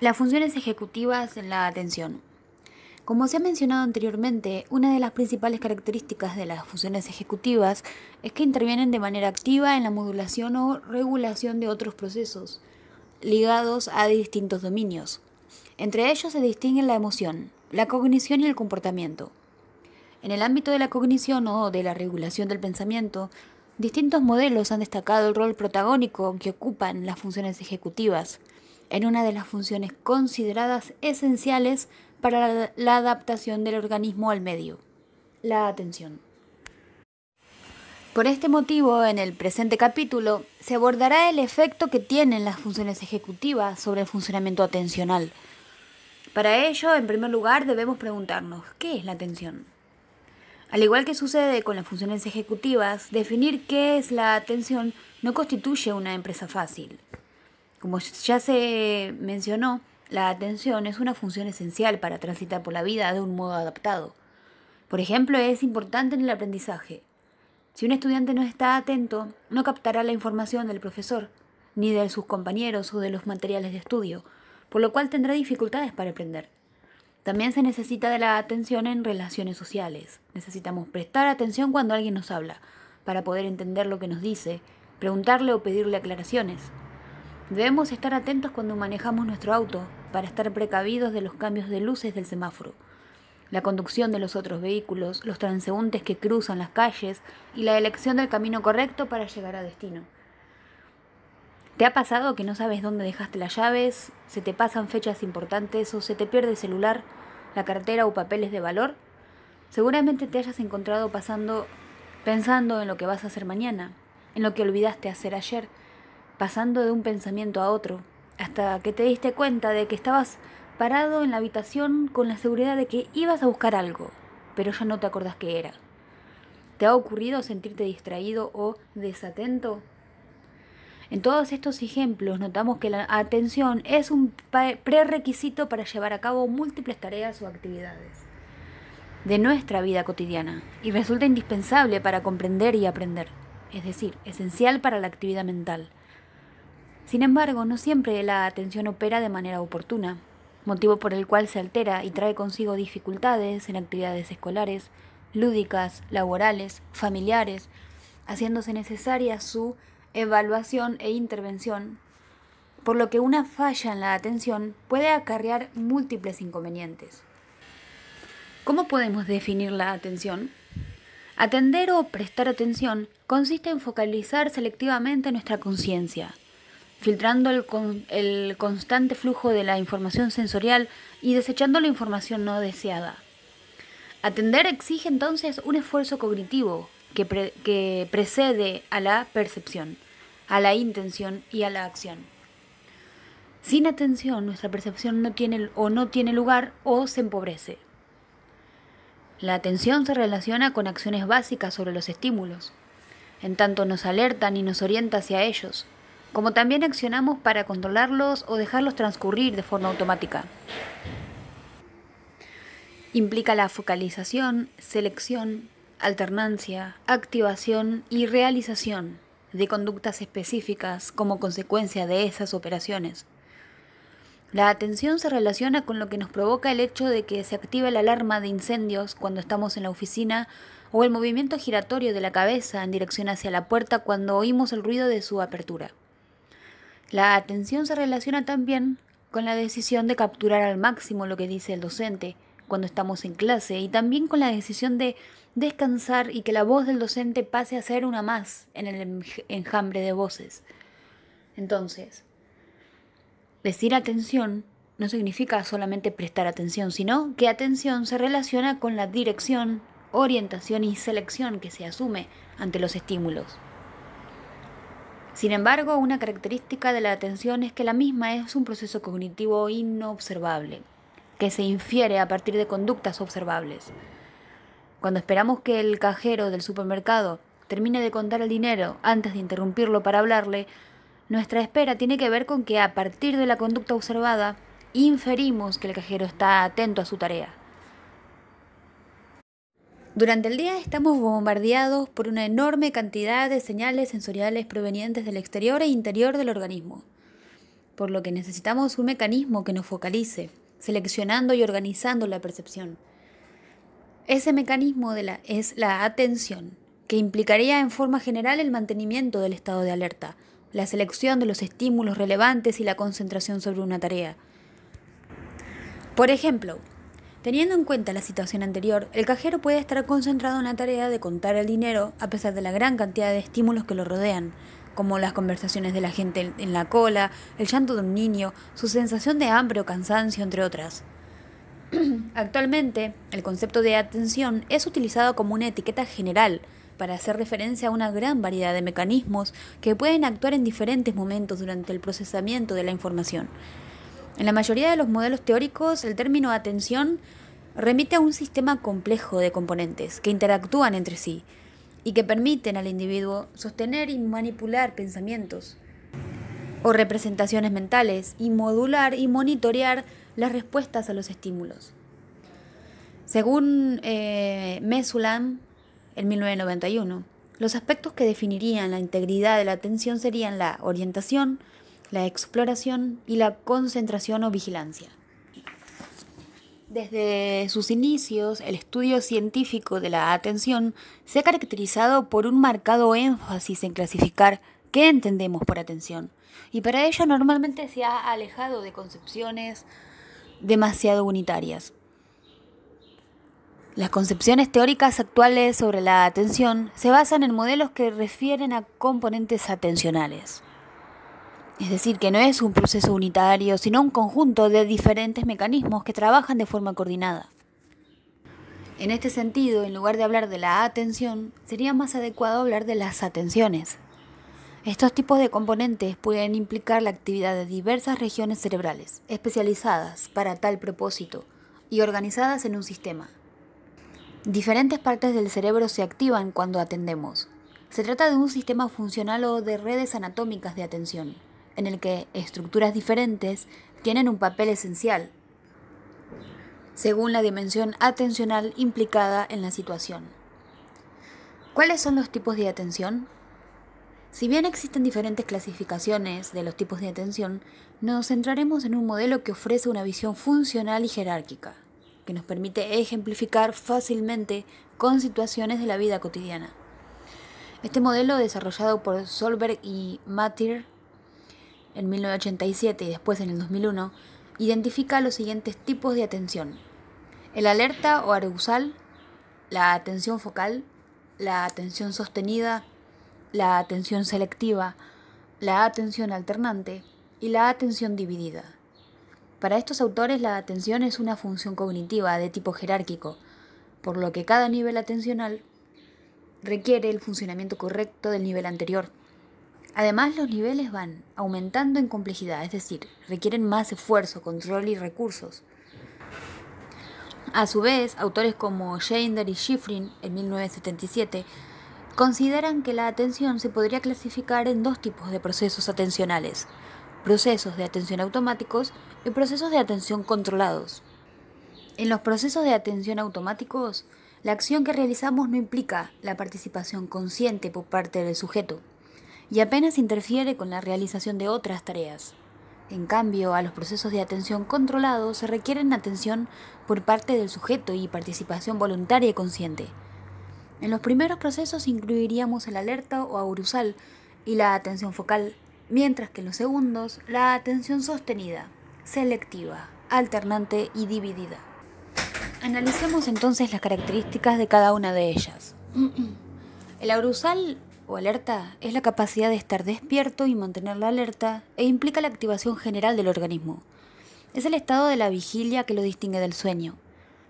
Las funciones ejecutivas en la atención. Como se ha mencionado anteriormente, una de las principales características de las funciones ejecutivas es que intervienen de manera activa en la modulación o regulación de otros procesos ligados a distintos dominios. Entre ellos se distinguen la emoción, la cognición y el comportamiento. En el ámbito de la cognición o de la regulación del pensamiento, distintos modelos han destacado el rol protagónico que ocupan las funciones ejecutivas en una de las funciones consideradas esenciales para la adaptación del organismo al medio, la atención. Por este motivo, en el presente capítulo se abordará el efecto que tienen las funciones ejecutivas sobre el funcionamiento atencional. Para ello, en primer lugar, debemos preguntarnos, ¿qué es la atención? Al igual que sucede con las funciones ejecutivas, definir qué es la atención no constituye una empresa fácil. Como ya se mencionó, la atención es una función esencial para transitar por la vida de un modo adaptado. Por ejemplo, es importante en el aprendizaje. Si un estudiante no está atento, no captará la información del profesor, ni de sus compañeros o de los materiales de estudio, por lo cual tendrá dificultades para aprender. También se necesita de la atención en relaciones sociales. Necesitamos prestar atención cuando alguien nos habla, para poder entender lo que nos dice, preguntarle o pedirle aclaraciones. Debemos estar atentos cuando manejamos nuestro auto para estar precavidos de los cambios de luces del semáforo, la conducción de los otros vehículos, los transeúntes que cruzan las calles y la elección del camino correcto para llegar a destino. ¿Te ha pasado que no sabes dónde dejaste las llaves, se te pasan fechas importantes o se te pierde el celular, la cartera o papeles de valor? Seguramente te hayas encontrado pasando pensando en lo que vas a hacer mañana, en lo que olvidaste hacer ayer, pasando de un pensamiento a otro, hasta que te diste cuenta de que estabas parado en la habitación con la seguridad de que ibas a buscar algo, pero ya no te acordás qué era. ¿Te ha ocurrido sentirte distraído o desatento? En todos estos ejemplos notamos que la atención es un prerequisito para llevar a cabo múltiples tareas o actividades de nuestra vida cotidiana y resulta indispensable para comprender y aprender, es decir, esencial para la actividad mental. Sin embargo, no siempre la atención opera de manera oportuna, motivo por el cual se altera y trae consigo dificultades en actividades escolares, lúdicas, laborales, familiares, haciéndose necesaria su evaluación e intervención, por lo que una falla en la atención puede acarrear múltiples inconvenientes. ¿Cómo podemos definir la atención? Atender o prestar atención consiste en focalizar selectivamente nuestra conciencia, filtrando el, constante flujo de la información sensorial y desechando la información no deseada. Atender exige entonces un esfuerzo cognitivo que, que precede a la percepción, a la intención y a la acción. Sin atención, nuestra percepción no tiene o no tiene lugar o se empobrece. La atención se relaciona con acciones básicas sobre los estímulos, en tanto nos alertan y nos orienta hacia ellos, como también accionamos para controlarlos o dejarlos transcurrir de forma automática. Implica la focalización, selección, alternancia, activación y realización de conductas específicas como consecuencia de esas operaciones. La atención se relaciona con lo que nos provoca el hecho de que se activa la alarma de incendios cuando estamos en la oficina o el movimiento giratorio de la cabeza en dirección hacia la puerta cuando oímos el ruido de su apertura. La atención se relaciona también con la decisión de capturar al máximo lo que dice el docente cuando estamos en clase y también con la decisión de descansar y que la voz del docente pase a ser una más en el enjambre de voces. Entonces, decir atención no significa solamente prestar atención, sino que atención se relaciona con la dirección, orientación y selección que se asume ante los estímulos. Sin embargo, una característica de la atención es que la misma es un proceso cognitivo inobservable, que se infiere a partir de conductas observables. Cuando esperamos que el cajero del supermercado termine de contar el dinero antes de interrumpirlo para hablarle, nuestra espera tiene que ver con que a partir de la conducta observada, inferimos que el cajero está atento a su tarea. Durante el día estamos bombardeados por una enorme cantidad de señales sensoriales provenientes del exterior e interior del organismo, por lo que necesitamos un mecanismo que nos focalice, seleccionando y organizando la percepción. Ese mecanismo es la atención, que implicaría en forma general el mantenimiento del estado de alerta, la selección de los estímulos relevantes y la concentración sobre una tarea. Por ejemplo, Teniendo en cuenta la situación anterior, el cajero puede estar concentrado en la tarea de contar el dinero a pesar de la gran cantidad de estímulos que lo rodean, como las conversaciones de la gente en la cola, el llanto de un niño, su sensación de hambre o cansancio, entre otras. Actualmente, el concepto de atención es utilizado como una etiqueta general para hacer referencia a una gran variedad de mecanismos que pueden actuar en diferentes momentos durante el procesamiento de la información. En la mayoría de los modelos teóricos, el término atención remite a un sistema complejo de componentes que interactúan entre sí y que permiten al individuo sostener y manipular pensamientos o representaciones mentales y modular y monitorear las respuestas a los estímulos. Según eh, en 1991, los aspectos que definirían la integridad de la atención serían la orientación, la exploración y la concentración o vigilancia. Desde sus inicios, el estudio científico de la atención se ha caracterizado por un marcado énfasis en clasificar qué entendemos por atención, y para ello normalmente se ha alejado de concepciones demasiado unitarias. Las concepciones teóricas actuales sobre la atención se basan en modelos que refieren a componentes atencionales. Es decir, que no es un proceso unitario, sino un conjunto de diferentes mecanismos que trabajan de forma coordinada. En este sentido, en lugar de hablar de la atención, sería más adecuado hablar de las atenciones. Estos tipos de componentes pueden implicar la actividad de diversas regiones cerebrales, especializadas para tal propósito y organizadas en un sistema. Diferentes partes del cerebro se activan cuando atendemos. Se trata de un sistema funcional o de redes anatómicas de atención en el que estructuras diferentes tienen un papel esencial, según la dimensión atencional implicada en la situación. ¿Cuáles son los tipos de atención? Si bien existen diferentes clasificaciones de los tipos de atención, nos centraremos en un modelo que ofrece una visión funcional y jerárquica, que nos permite ejemplificar fácilmente con situaciones de la vida cotidiana. Este modelo, desarrollado por Solberg y Matir en 1987 y después en el 2001, identifica los siguientes tipos de atención. El alerta o arousal, la atención focal, la atención sostenida, la atención selectiva, la atención alternante y la atención dividida. Para estos autores la atención es una función cognitiva de tipo jerárquico, por lo que cada nivel atencional requiere el funcionamiento correcto del nivel anterior. Además, los niveles van aumentando en complejidad, es decir, requieren más esfuerzo, control y recursos. A su vez, autores como Gender y Schifrin en 1977 consideran que la atención se podría clasificar en dos tipos de procesos atencionales, procesos de atención automáticos y procesos de atención controlados. En los procesos de atención automáticos, la acción que realizamos no implica la participación consciente por parte del sujeto, y apenas interfiere con la realización de otras tareas. En cambio, a los procesos de atención controlados se requieren atención por parte del sujeto y participación voluntaria y consciente. En los primeros procesos incluiríamos el alerta o aurusal y la atención focal, mientras que en los segundos la atención sostenida, selectiva, alternante y dividida. Analicemos entonces las características de cada una de ellas. El aurusal o alerta es la capacidad de estar despierto y mantener la alerta e implica la activación general del organismo. Es el estado de la vigilia que lo distingue del sueño.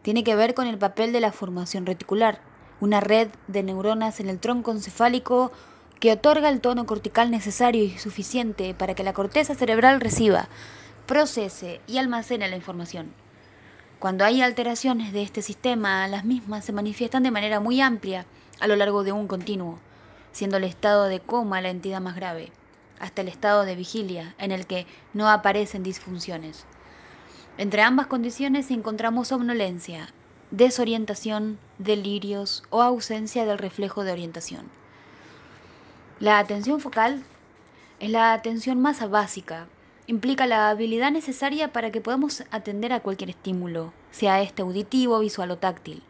Tiene que ver con el papel de la formación reticular, una red de neuronas en el tronco encefálico que otorga el tono cortical necesario y suficiente para que la corteza cerebral reciba, procese y almacene la información. Cuando hay alteraciones de este sistema, las mismas se manifiestan de manera muy amplia a lo largo de un continuo siendo el estado de coma la entidad más grave, hasta el estado de vigilia, en el que no aparecen disfunciones. Entre ambas condiciones encontramos somnolencia, desorientación, delirios o ausencia del reflejo de orientación. La atención focal es la atención más básica, implica la habilidad necesaria para que podamos atender a cualquier estímulo, sea este auditivo, visual o táctil.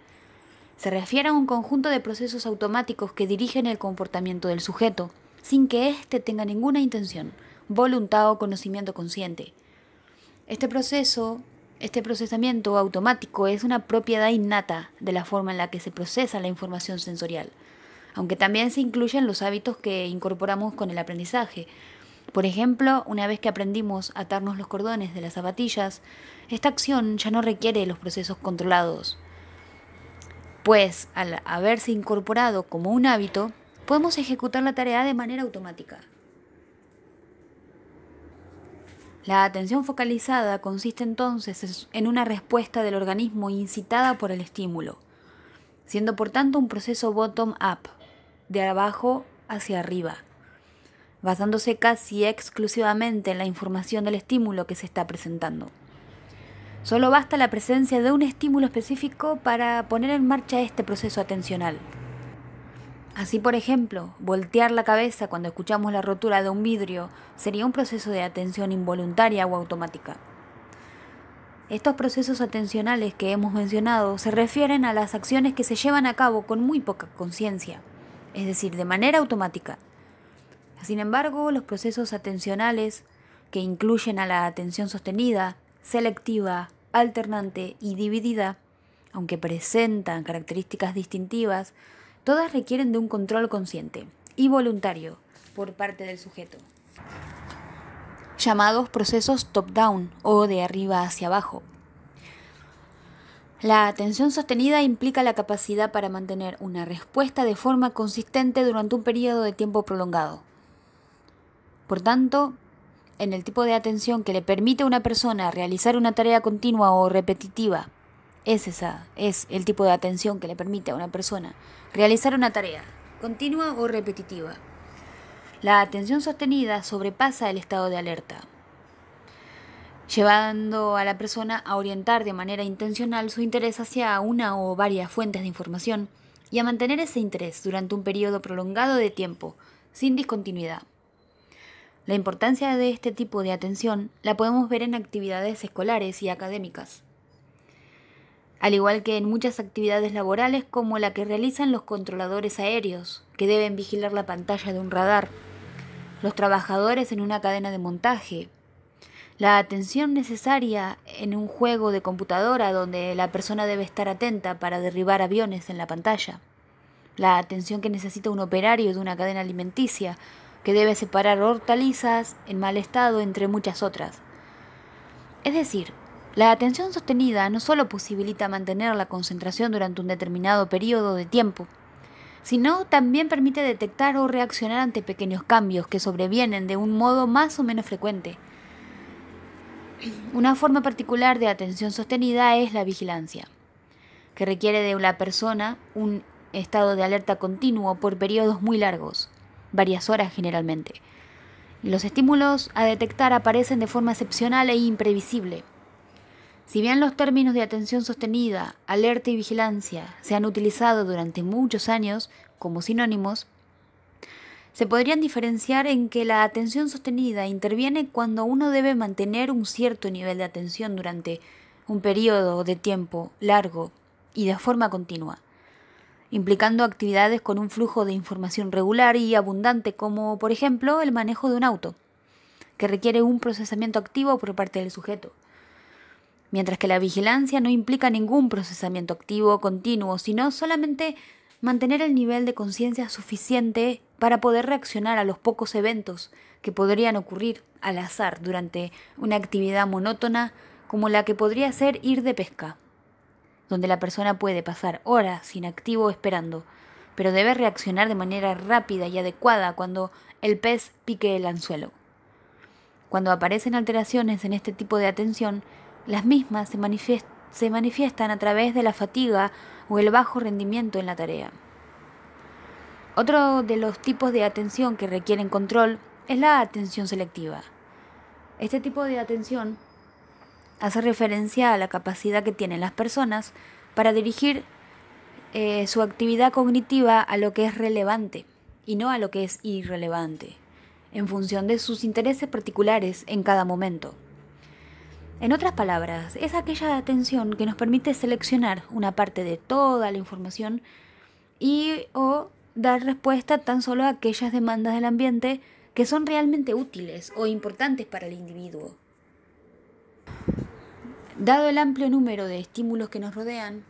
Se refiere a un conjunto de procesos automáticos que dirigen el comportamiento del sujeto, sin que éste tenga ninguna intención, voluntad o conocimiento consciente. Este proceso, este procesamiento automático es una propiedad innata de la forma en la que se procesa la información sensorial, aunque también se incluyen los hábitos que incorporamos con el aprendizaje. Por ejemplo, una vez que aprendimos a atarnos los cordones de las zapatillas, esta acción ya no requiere los procesos controlados, pues al haberse incorporado como un hábito, podemos ejecutar la tarea de manera automática. La atención focalizada consiste entonces en una respuesta del organismo incitada por el estímulo, siendo por tanto un proceso bottom-up, de abajo hacia arriba, basándose casi exclusivamente en la información del estímulo que se está presentando. Solo basta la presencia de un estímulo específico para poner en marcha este proceso atencional. Así, por ejemplo, voltear la cabeza cuando escuchamos la rotura de un vidrio sería un proceso de atención involuntaria o automática. Estos procesos atencionales que hemos mencionado se refieren a las acciones que se llevan a cabo con muy poca conciencia, es decir, de manera automática. Sin embargo, los procesos atencionales, que incluyen a la atención sostenida, selectiva, alternante y dividida, aunque presentan características distintivas, todas requieren de un control consciente y voluntario por parte del sujeto, llamados procesos top-down o de arriba hacia abajo. La atención sostenida implica la capacidad para mantener una respuesta de forma consistente durante un periodo de tiempo prolongado. Por tanto, en el tipo de atención que le permite a una persona realizar una tarea continua o repetitiva. Es esa, es el tipo de atención que le permite a una persona realizar una tarea continua o repetitiva. La atención sostenida sobrepasa el estado de alerta, llevando a la persona a orientar de manera intencional su interés hacia una o varias fuentes de información y a mantener ese interés durante un periodo prolongado de tiempo, sin discontinuidad. La importancia de este tipo de atención la podemos ver en actividades escolares y académicas, al igual que en muchas actividades laborales como la que realizan los controladores aéreos, que deben vigilar la pantalla de un radar, los trabajadores en una cadena de montaje, la atención necesaria en un juego de computadora donde la persona debe estar atenta para derribar aviones en la pantalla, la atención que necesita un operario de una cadena alimenticia que debe separar hortalizas en mal estado entre muchas otras. Es decir, la atención sostenida no solo posibilita mantener la concentración durante un determinado periodo de tiempo, sino también permite detectar o reaccionar ante pequeños cambios que sobrevienen de un modo más o menos frecuente. Una forma particular de atención sostenida es la vigilancia, que requiere de una persona un estado de alerta continuo por periodos muy largos varias horas generalmente. los estímulos a detectar aparecen de forma excepcional e imprevisible. Si bien los términos de atención sostenida, alerta y vigilancia se han utilizado durante muchos años como sinónimos, se podrían diferenciar en que la atención sostenida interviene cuando uno debe mantener un cierto nivel de atención durante un periodo de tiempo largo y de forma continua implicando actividades con un flujo de información regular y abundante, como por ejemplo el manejo de un auto, que requiere un procesamiento activo por parte del sujeto. Mientras que la vigilancia no implica ningún procesamiento activo continuo, sino solamente mantener el nivel de conciencia suficiente para poder reaccionar a los pocos eventos que podrían ocurrir al azar durante una actividad monótona como la que podría ser ir de pesca donde la persona puede pasar horas inactivo esperando, pero debe reaccionar de manera rápida y adecuada cuando el pez pique el anzuelo. Cuando aparecen alteraciones en este tipo de atención, las mismas se, se manifiestan a través de la fatiga o el bajo rendimiento en la tarea. Otro de los tipos de atención que requieren control es la atención selectiva. Este tipo de atención hace referencia a la capacidad que tienen las personas para dirigir eh, su actividad cognitiva a lo que es relevante y no a lo que es irrelevante, en función de sus intereses particulares en cada momento. En otras palabras, es aquella atención que nos permite seleccionar una parte de toda la información y o dar respuesta tan solo a aquellas demandas del ambiente que son realmente útiles o importantes para el individuo. Dado el amplio número de estímulos que nos rodean,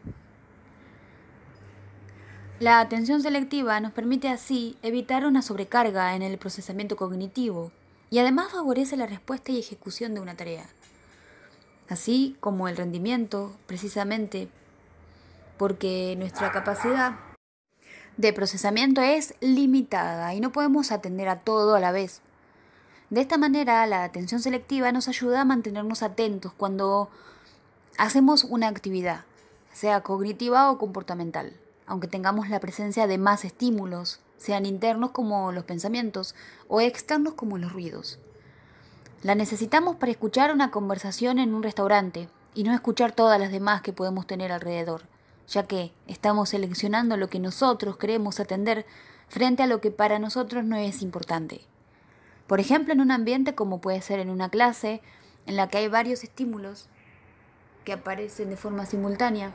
la atención selectiva nos permite así evitar una sobrecarga en el procesamiento cognitivo y además favorece la respuesta y ejecución de una tarea, así como el rendimiento, precisamente porque nuestra capacidad de procesamiento es limitada y no podemos atender a todo a la vez. De esta manera, la atención selectiva nos ayuda a mantenernos atentos cuando Hacemos una actividad, sea cognitiva o comportamental, aunque tengamos la presencia de más estímulos, sean internos como los pensamientos o externos como los ruidos. La necesitamos para escuchar una conversación en un restaurante y no escuchar todas las demás que podemos tener alrededor, ya que estamos seleccionando lo que nosotros queremos atender frente a lo que para nosotros no es importante. Por ejemplo, en un ambiente como puede ser en una clase, en la que hay varios estímulos, que aparecen de forma simultánea.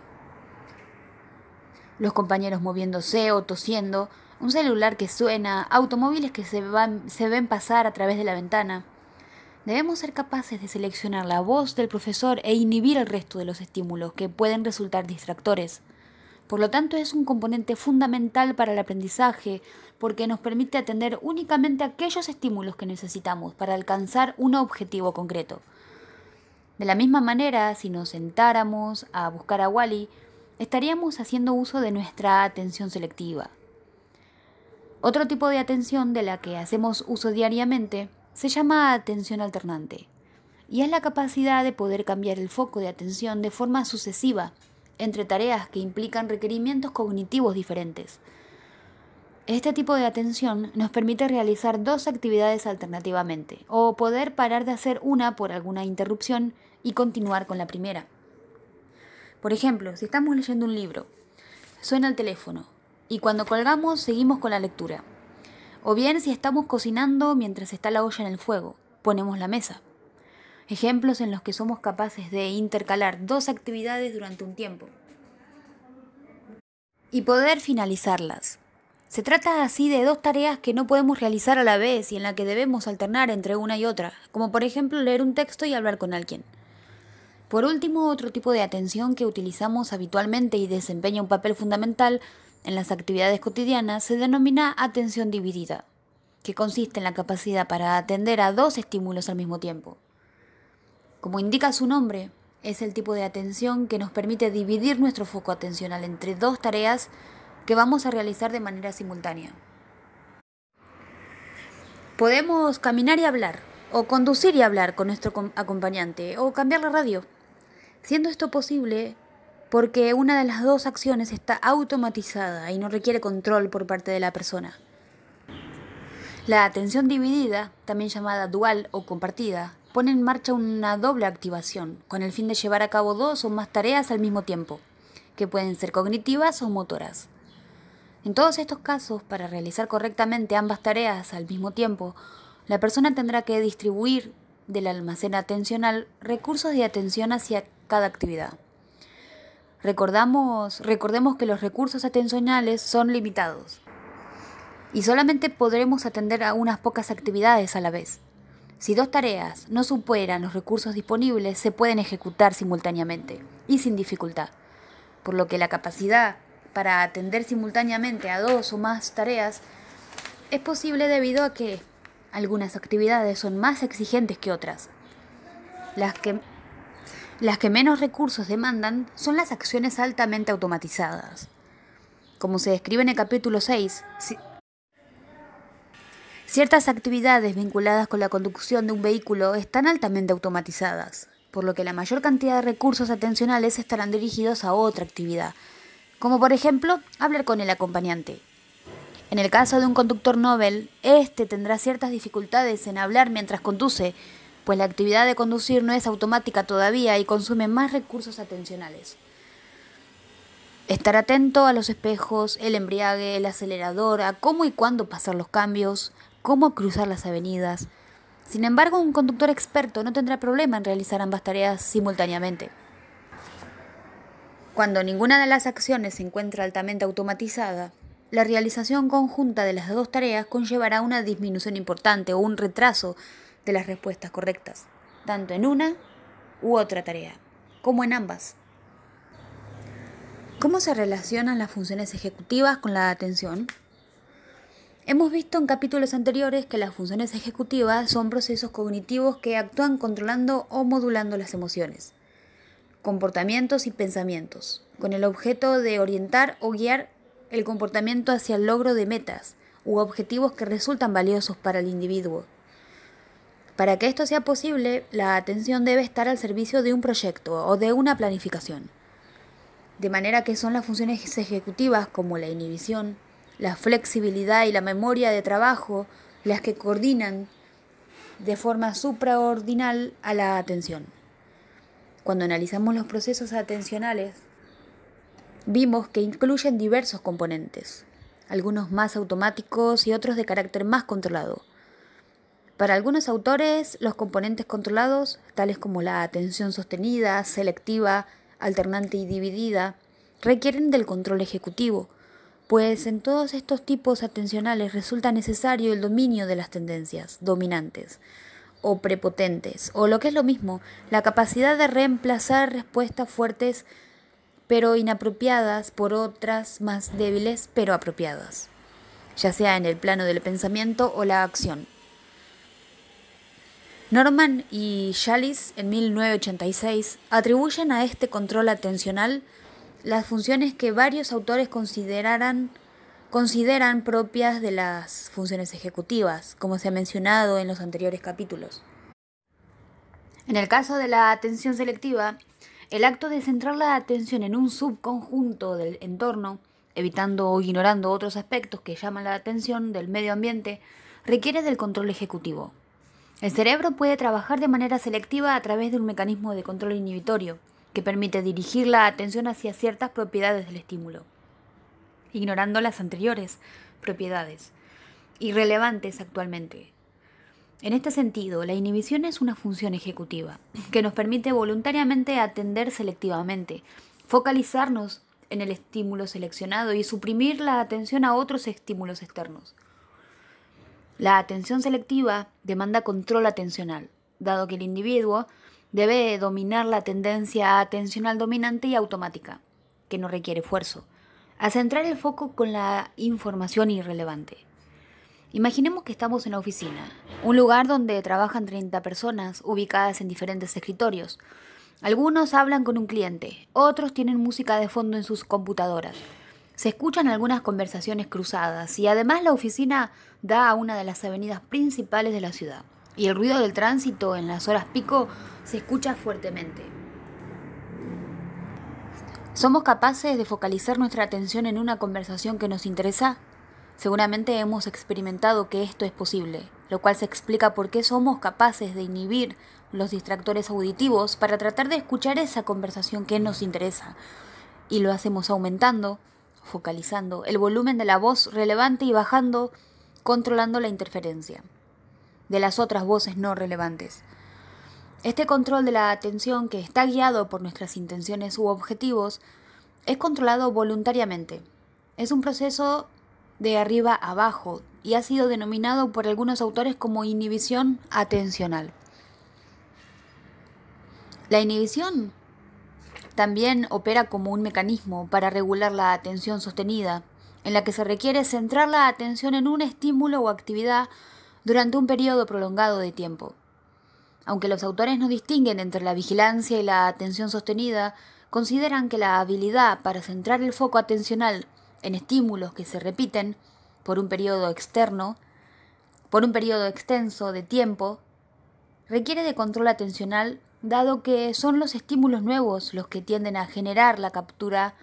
Los compañeros moviéndose o tosiendo, un celular que suena, automóviles que se, ven pasar a través de la ventana. Debemos ser capaces de seleccionar la voz del profesor e inhibir el resto de los estímulos que pueden resultar distractores. Por lo tanto, es un componente fundamental para el aprendizaje, porque nos permite atender únicamente aquellos estímulos que necesitamos para alcanzar un objetivo concreto. De la misma manera, si nos sentáramos a buscar a Wally, estaríamos haciendo uso de nuestra atención selectiva. Otro tipo de atención de la que hacemos uso diariamente se llama atención alternante y es la capacidad de poder cambiar el foco de atención de forma sucesiva entre tareas que implican requerimientos cognitivos diferentes. Este tipo de atención nos permite realizar dos actividades alternativamente o poder parar de hacer una por alguna interrupción y continuar con la primera. Por ejemplo, si estamos leyendo un libro, suena el teléfono y cuando colgamos seguimos con la lectura. O bien si estamos cocinando mientras está la olla en el fuego, ponemos la mesa. Ejemplos en los que somos capaces de intercalar dos actividades durante un tiempo y poder finalizarlas. Se trata así de dos tareas que no podemos realizar a la vez y en la que debemos alternar entre una y otra, como por ejemplo leer un texto y hablar con alguien. Por último, otro tipo de atención que utilizamos habitualmente y desempeña un papel fundamental en las actividades cotidianas se denomina atención dividida, que consiste en la capacidad para atender a dos estímulos al mismo tiempo. Como indica su nombre, es el tipo de atención que nos permite dividir nuestro foco atencional entre dos tareas que vamos a realizar de manera simultánea. Podemos caminar y hablar, o conducir y hablar con nuestro acompañante, o cambiar la radio siendo esto posible porque una de las dos acciones está automatizada y no requiere control por parte de la persona. La atención dividida, también llamada dual o compartida, pone en marcha una doble activación, con el fin de llevar a cabo dos o más tareas al mismo tiempo, que pueden ser cognitivas o motoras. En todos estos casos, para realizar correctamente ambas tareas al mismo tiempo, la persona tendrá que distribuir del almacén atencional recursos de atención hacia cada actividad. Recordamos, recordemos que los recursos atencionales son limitados y solamente podremos atender a unas pocas actividades a la vez. Si dos tareas no superan los recursos disponibles, se pueden ejecutar simultáneamente y sin dificultad, por lo que la capacidad para atender simultáneamente a dos o más tareas es posible debido a que algunas actividades son más exigentes que otras, las que las que menos recursos demandan son las acciones altamente automatizadas. Como se describe en el capítulo 6, ciertas actividades vinculadas con la conducción de un vehículo están altamente automatizadas, por lo que la mayor cantidad de recursos atencionales estarán dirigidos a otra actividad, como por ejemplo hablar con el acompañante. En el caso de un conductor Nobel, este tendrá ciertas dificultades en hablar mientras conduce, pues la actividad de conducir no es automática todavía y consume más recursos atencionales. Estar atento a los espejos, el embriague, el acelerador, a cómo y cuándo pasar los cambios, cómo cruzar las avenidas. Sin embargo, un conductor experto no tendrá problema en realizar ambas tareas simultáneamente. Cuando ninguna de las acciones se encuentra altamente automatizada, la realización conjunta de las dos tareas conllevará una disminución importante o un retraso las respuestas correctas, tanto en una u otra tarea, como en ambas. ¿Cómo se relacionan las funciones ejecutivas con la atención? Hemos visto en capítulos anteriores que las funciones ejecutivas son procesos cognitivos que actúan controlando o modulando las emociones, comportamientos y pensamientos, con el objeto de orientar o guiar el comportamiento hacia el logro de metas u objetivos que resultan valiosos para el individuo. Para que esto sea posible, la atención debe estar al servicio de un proyecto o de una planificación. De manera que son las funciones ejecutivas como la inhibición, la flexibilidad y la memoria de trabajo las que coordinan de forma supraordinal a la atención. Cuando analizamos los procesos atencionales, vimos que incluyen diversos componentes, algunos más automáticos y otros de carácter más controlado. Para algunos autores, los componentes controlados, tales como la atención sostenida, selectiva, alternante y dividida, requieren del control ejecutivo, pues en todos estos tipos atencionales resulta necesario el dominio de las tendencias dominantes o prepotentes, o lo que es lo mismo, la capacidad de reemplazar respuestas fuertes pero inapropiadas por otras más débiles pero apropiadas, ya sea en el plano del pensamiento o la acción. Norman y Shallice en 1986 atribuyen a este control atencional las funciones que varios autores consideran propias de las funciones ejecutivas, como se ha mencionado en los anteriores capítulos. En el caso de la atención selectiva, el acto de centrar la atención en un subconjunto del entorno, evitando o ignorando otros aspectos que llaman la atención del medio ambiente, requiere del control ejecutivo. El cerebro puede trabajar de manera selectiva a través de un mecanismo de control inhibitorio que permite dirigir la atención hacia ciertas propiedades del estímulo, ignorando las anteriores propiedades, irrelevantes actualmente. En este sentido, la inhibición es una función ejecutiva que nos permite voluntariamente atender selectivamente, focalizarnos en el estímulo seleccionado y suprimir la atención a otros estímulos externos. La atención selectiva demanda control atencional, dado que el individuo debe dominar la tendencia atencional dominante y automática, que no requiere esfuerzo, a centrar el foco con la información irrelevante. Imaginemos que estamos en la oficina, un lugar donde trabajan 30 personas ubicadas en diferentes escritorios. Algunos hablan con un cliente, otros tienen música de fondo en sus computadoras se escuchan algunas conversaciones cruzadas y además la oficina da a una de las avenidas principales de la ciudad y el ruido del tránsito en las horas pico se escucha fuertemente. ¿Somos capaces de focalizar nuestra atención en una conversación que nos interesa? Seguramente hemos experimentado que esto es posible, lo cual se explica por qué somos capaces de inhibir los distractores auditivos para tratar de escuchar esa conversación que nos interesa. Y lo hacemos aumentando focalizando el volumen de la voz relevante y bajando, controlando la interferencia de las otras voces no relevantes. Este control de la atención, que está guiado por nuestras intenciones u objetivos, es controlado voluntariamente. Es un proceso de arriba abajo y ha sido denominado por algunos autores como inhibición atencional. La inhibición también opera como un mecanismo para regular la atención sostenida, en la que se requiere centrar la atención en un estímulo o actividad durante un periodo prolongado de tiempo. Aunque los autores no distinguen entre la vigilancia y la atención sostenida, consideran que la habilidad para centrar el foco atencional en estímulos que se repiten por un periodo externo, por un periodo extenso de tiempo, requiere de control atencional dado que son los estímulos nuevos los que tienden a generar la captura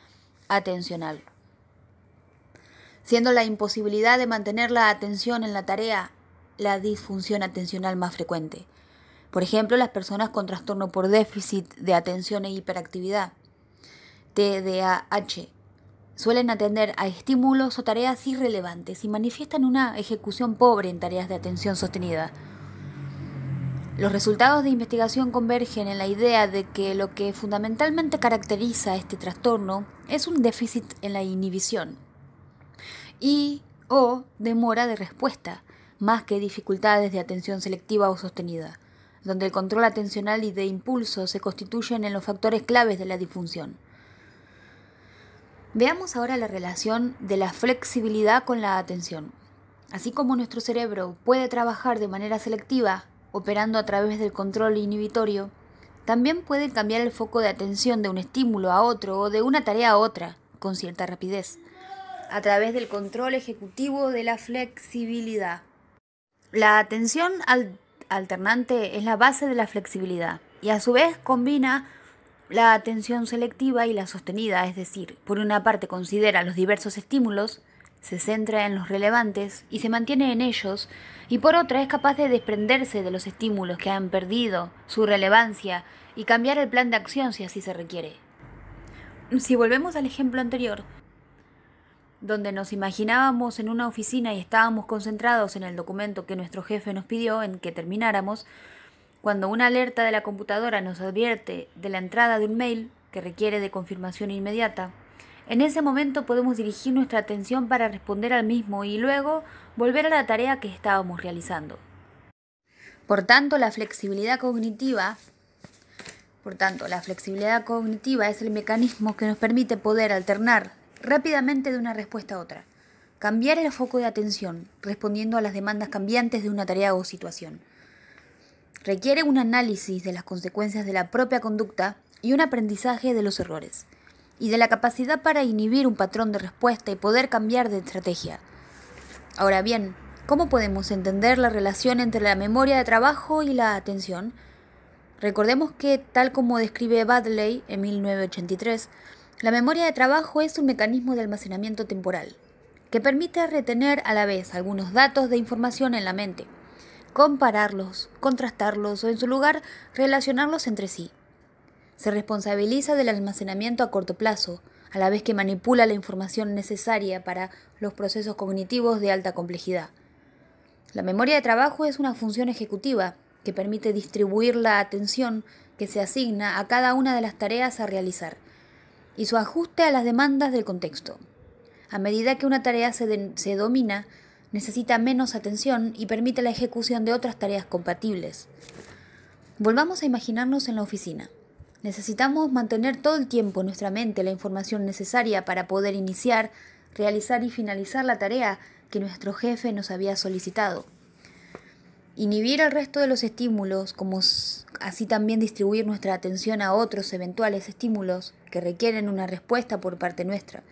atencional. Siendo la imposibilidad de mantener la atención en la tarea la disfunción atencional más frecuente. Por ejemplo, las personas con trastorno por déficit de atención e hiperactividad, TDAH, suelen atender a estímulos o tareas irrelevantes y manifiestan una ejecución pobre en tareas de atención sostenida. Los resultados de investigación convergen en la idea de que lo que fundamentalmente caracteriza este trastorno es un déficit en la inhibición y o demora de respuesta, más que dificultades de atención selectiva o sostenida, donde el control atencional y de impulso se constituyen en los factores claves de la disfunción. Veamos ahora la relación de la flexibilidad con la atención. Así como nuestro cerebro puede trabajar de manera selectiva, operando a través del control inhibitorio, también puede cambiar el foco de atención de un estímulo a otro o de una tarea a otra con cierta rapidez, a través del control ejecutivo de la flexibilidad. La atención alternante es la base de la flexibilidad y a su vez combina la atención selectiva y la sostenida, es decir, por una parte considera los diversos estímulos, se centra en los relevantes y se mantiene en ellos, y por otra es capaz de desprenderse de los estímulos que han perdido su relevancia y cambiar el plan de acción si así se requiere. Si volvemos al ejemplo anterior, donde nos imaginábamos en una oficina y estábamos concentrados en el documento que nuestro jefe nos pidió en que termináramos, cuando una alerta de la computadora nos advierte de la entrada de un mail que requiere de confirmación inmediata, en ese momento podemos dirigir nuestra atención para responder al mismo y luego volver a la tarea que estábamos realizando. Por tanto, la flexibilidad cognitiva es el mecanismo que nos permite poder alternar rápidamente de una respuesta a otra, cambiar el foco de atención respondiendo a las demandas cambiantes de una tarea o situación. Requiere un análisis de las consecuencias de la propia conducta y un aprendizaje de los errores y de la capacidad para inhibir un patrón de respuesta y poder cambiar de estrategia. Ahora bien, ¿cómo podemos entender la relación entre la memoria de trabajo y la atención? Recordemos que, tal como describe Badley en 1983, la memoria de trabajo es un mecanismo de almacenamiento temporal que permite retener a la vez algunos datos de información en la mente, compararlos, contrastarlos o en su lugar relacionarlos entre sí se responsabiliza del almacenamiento a corto plazo, a la vez que manipula la información necesaria para los procesos cognitivos de alta complejidad. La memoria de trabajo es una función ejecutiva que permite distribuir la atención que se asigna a cada una de las tareas a realizar y su ajuste a las demandas del contexto. A medida que una tarea se, domina, necesita menos atención y permite la ejecución de otras tareas compatibles. Volvamos a imaginarnos en la oficina. Necesitamos mantener todo el tiempo en nuestra mente la información necesaria para poder iniciar, realizar y finalizar la tarea que nuestro jefe nos había solicitado. Inhibir el resto de los estímulos, como así también distribuir nuestra atención a otros eventuales estímulos que requieren una respuesta por parte nuestra.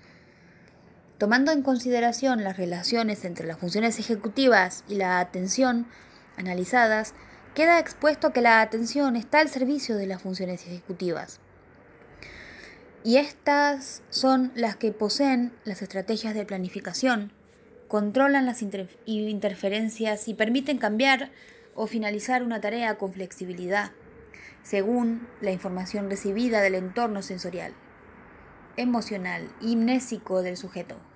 Tomando en consideración las relaciones entre las funciones ejecutivas y la atención analizadas, queda expuesto que la atención está al servicio de las funciones ejecutivas. Y estas son las que poseen las estrategias de planificación, controlan las interferencias y permiten cambiar o finalizar una tarea con flexibilidad, según la información recibida del entorno sensorial, emocional y mnésico del sujeto.